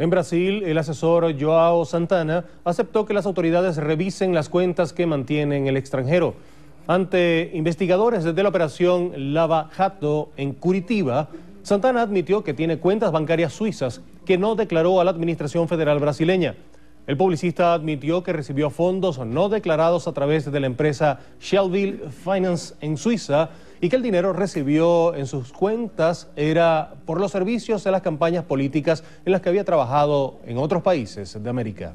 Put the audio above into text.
En Brasil, el asesor Joao Santana aceptó que las autoridades revisen las cuentas que mantiene en el extranjero. Ante investigadores de la operación Lava Jato en Curitiba, Santana admitió que tiene cuentas bancarias suizas que no declaró a la Administración Federal brasileña. El publicista admitió que recibió fondos no declarados a través de la empresa Shellville Finance en Suiza y que el dinero recibió en sus cuentas era por los servicios de las campañas políticas en las que había trabajado en otros países de América.